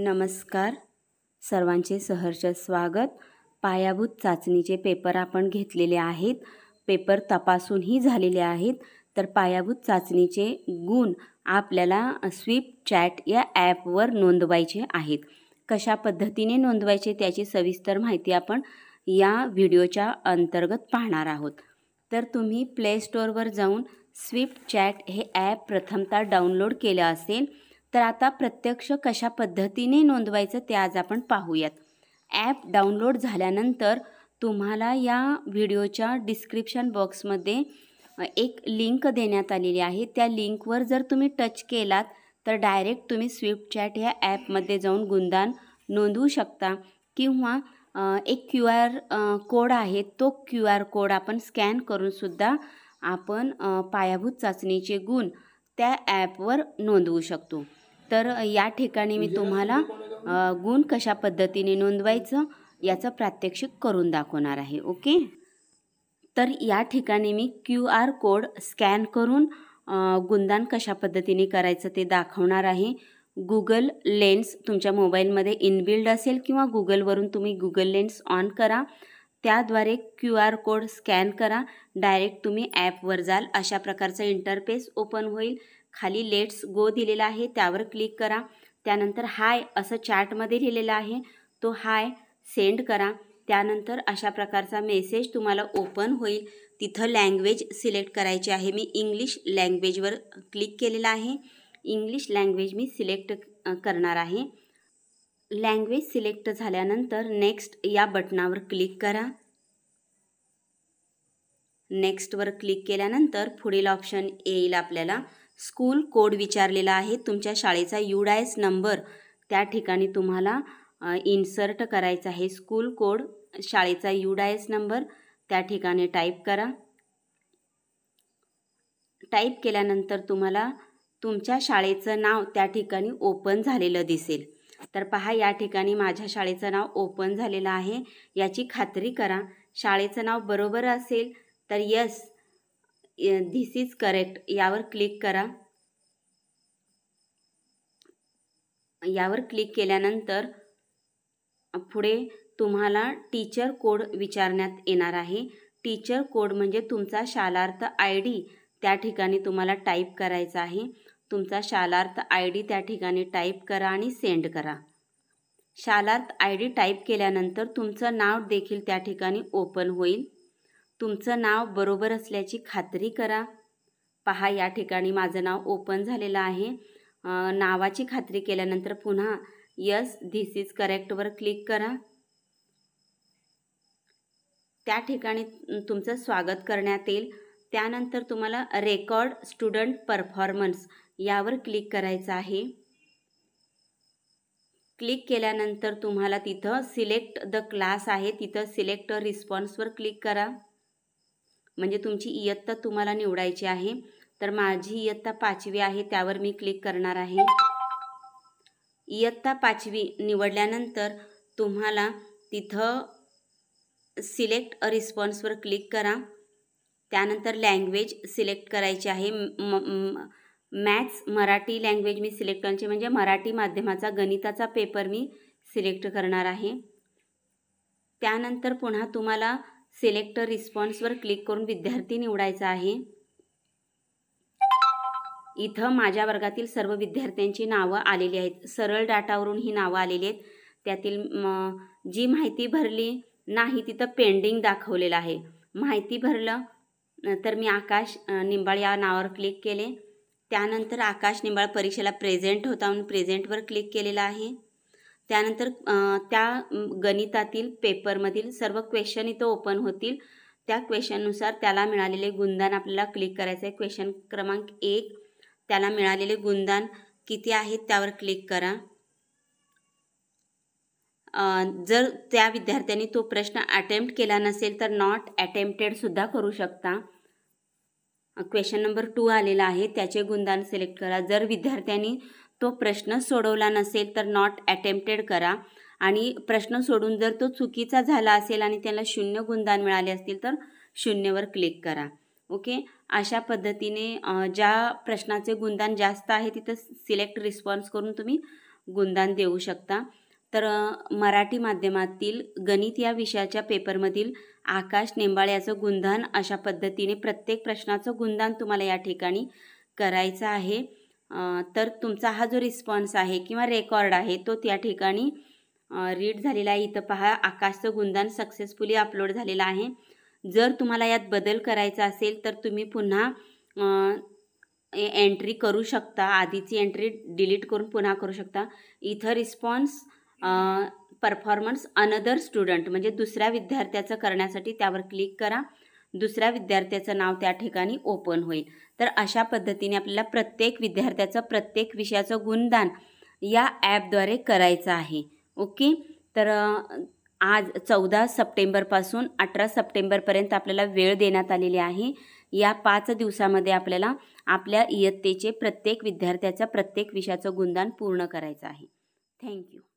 नमस्कार सर्वांचे सहर्ष स्वागत पायाभूत चाचणीचे पेपर आपण घेतलेले आहेत पेपर तपासूनही झालेले आहेत तर पायाभूत चाचणीचे गुण आपल्याला स्वीप चॅट या ॲपवर नोंदवायचे आहेत कशा पद्धतीने नोंदवायचे त्याची सविस्तर माहिती आपण या व्हिडिओच्या अंतर्गत पाहणार आहोत तर तुम्ही प्ले स्टोअरवर जाऊन स्विफ्ट चॅट हे ॲप प्रथमतः डाउनलोड केलं असेल तर आता प्रत्यक्ष कशा पद्धतीने नोंदवायचं ते आज आपण पाहूयात ॲप डाउनलोड झाल्यानंतर तुम्हाला या व्हिडिओच्या डिस्क्रिप्शन बॉक्समध्ये एक लिंक देण्यात आलेली आहे त्या लिंकवर जर तुम्ही टच केलात तर डायरेक्ट तुम्ही स्विफ्ट चॅट ह्या ॲपमध्ये जाऊन गुंदान नोंदवू शकता किंवा एक क्यू आर कोड आहे तो क्यू आर कोड आपण स्कॅन करूनसुद्धा आपण पायाभूत चाचणीचे गुण त्या ॲपवर नोंदवू शकतो तर या ठिकाणी मी तुम्हाला गुण कशा पद्धतीने नोंदवायचं याचं प्रात्यक्षिक करून दाखवणार आहे ओके तर या ठिकाणी मी क्यू आर कोड स्कॅन करून गुणदान कशा पद्धतीने करायचं ते दाखवणार आहे गुगल लेन्स तुमच्या मोबाईलमध्ये इनबिल्ड असेल किंवा गुगलवरून तुम्ही गुगल लेन्स ऑन करा त्याद्वारे क्यू आर कोड स्कॅन करा डायरेक्ट तुम्ही ॲपवर जाल अशा प्रकारचा इंटरफेस ओपन होईल खाली लेट्स गो दिलेला आहे त्यावर क्लिक करा त्यानंतर हाय असं चॅटमध्ये लिहिलेलं आहे तो हाय सेंड करा त्यानंतर अशा प्रकारचा मेसेज तुम्हाला ओपन होईल तिथं लँग्वेज सिलेक्ट करायची आहे मी इंग्लिश लँग्वेजवर क्लिक केलेलं आहे इंग्लिश लँग्वेज मी सिलेक्ट करणार आहे लँग्वेज सिलेक्ट झाल्यानंतर नेक्स्ट या बटनावर क्लिक करा नेक्स्टवर क्लिक केल्यानंतर पुढील ऑप्शन येईल आपल्याला स्कूल कोड विचारलेला आहे तुमच्या शाळेचा एस नंबर त्या ठिकाणी तुम्हाला इन्सर्ट करायचा आहे स्कूल कोड शाळेचा एस नंबर त्या ठिकाणी टाईप करा टाईप केल्यानंतर तुम्हाला तुमच्या शाळेचं नाव त्या ठिकाणी ओपन झालेलं दिसेल तर पहा या ठिकाणी माझ्या शाळेचं नाव ओपन झालेलं आहे याची खात्री करा शाळेचं नाव बरोबर असेल तर यस धिस इज करेक्ट यावर क्लिक करा यावर क्लिक केल्यानंतर पुढे तुम्हाला टीचर कोड विचारण्यात येणार आहे टीचर कोड म्हणजे तुमचा शालार्थ आय डी त्या ठिकाणी तुम्हाला टाईप करायचा आहे तुमचा शालार्थ आय डी त्या ठिकाणी टाईप करा आणि सेंड करा शालार्थ आय डी टाईप केल्यानंतर तुमचं नाव देखील त्या ठिकाणी ओपन होईल तुमचं नाव बरोबर असल्याची खात्री करा पहा या ठिकाणी माझं नाव ओपन झालेलं आहे नावाची खात्री केल्यानंतर पुन्हा यस धिस इज करेक्टवर क्लिक करा त्या ठिकाणी तुमचं स्वागत करण्यात येईल त्यानंतर तुम्हाला रेकॉर्ड स्टुडंट परफॉर्मन्स यावर क्लिक करायचं आहे क्लिक केल्यानंतर तुम्हाला तिथं सिलेक्ट द क्लास आहे तिथं सिलेक्ट रिस्पॉन्सवर क्लिक करा म्हणजे तुमची इयत्ता तुम्हाला निवडायची आहे तर माझी इयत्ता पाचवी आहे त्यावर मी क्लिक करणार आहे इयत्ता पाचवी निवडल्यानंतर तुम्हाला तिथं सिलेक्ट अ रिस्पॉन्सवर क्लिक करा त्यानंतर लँग्वेज सिलेक्ट करायची आहे म मॅथ्स मराठी लँग्वेज मी सिलेक्ट करायची म्हणजे मराठी माध्यमाचा गणिताचा पेपर मी सिलेक्ट करणार आहे त्यानंतर पुन्हा तुम्हाला सिलेक्ट रिस्पॉन्सवर क्लिक करून विद्यार्थी निवडायचा आहे इथं माझ्या वर्गातील सर्व विद्यार्थ्यांची नावं आलेली आहेत सरळ डाटावरून ही नावं आलेली आहेत त्यातील जी माहिती भरली नाही तिथं पेंडिंग दाखवलेलं आहे माहिती भरलं तर मी आकाश निंबाळ या नावावर क्लिक केले त्यानंतर आकाश निंबाळ परीक्षेला प्रेझेंट होता म्हणून प्रेझेंटवर क्लिक केलेलं आहे त्यानंतर त्या गणितातील पेपरमधील सर्व क्वेश्चन इथं ओपन होतील त्या क्वेश्चननुसार त्याला मिळालेले गुणदान आपल्याला क्लिक करायचं आहे क्वेश्चन क्रमांक एक त्याला मिळालेले गुणदान किती आहेत त्यावर क्लिक करा जर त्या विद्यार्थ्यांनी तो प्रश्न अटेम्प्ट केला नसेल तर नॉट अटेम्प्टेडसुद्धा करू शकता क्वेश्चन नंबर टू आलेला आहे त्याचे गुणदान सिलेक्ट करा जर विद्यार्थ्यांनी तो प्रश्न सोडवला नसेल तर नॉट अटेम्प्टेड करा आणि प्रश्न सोडून जर तो चुकीचा झाला असेल आणि त्याला शून्य गुणदान मिळाले असतील तर शून्यवर क्लिक करा ओके अशा पद्धतीने ज्या प्रश्नाचे गुणदान जास्त आहे तिथं सिलेक्ट रिस्पॉन्स करून तुम्ही गुणदान देऊ शकता तर मराठी माध्यमातील गणित या विषयाच्या पेपरमधील आकाश नेंबाळ्याचं याचं गुणदान अशा पद्धतीने प्रत्येक प्रश्नाचं गुणदान तुम्हाला या ठिकाणी करायचं आहे तर तुमचा हा जो रिस्पॉन्स आहे किंवा रेकॉर्ड आहे तो त्या ठिकाणी रीड झालेला आहे इथं पहा आकाशचं गुंदान सक्सेसफुली अपलोड झालेला आहे जर तुम्हाला यात बदल करायचा असेल तर तुम्ही पुन्हा एंट्री करू शकता आधीची एंट्री डिलीट करून पुन्हा करू शकता इथं रिस्पॉन्स परफॉर्मन्स अनदर स्टुडंट म्हणजे दुसऱ्या विद्यार्थ्याचं करण्यासाठी त्यावर क्लिक करा दुसऱ्या विद्यार्थ्याचं नाव त्या ठिकाणी ओपन होईल तर अशा पद्धतीने आपल्याला प्रत्येक विद्यार्थ्याचं प्रत्येक विषयाचं गुणदान या ॲपद्वारे करायचं आहे ओके तर आज चौदा सप्टेंबरपासून अठरा सप्टेंबरपर्यंत आपल्याला वेळ देण्यात आलेली आहे या पाच दिवसामध्ये आपल्याला आपल्या इयत्तेचे प्रत्येक विद्यार्थ्याचं प्रत्येक विषयाचं गुणदान पूर्ण करायचं आहे थँक्यू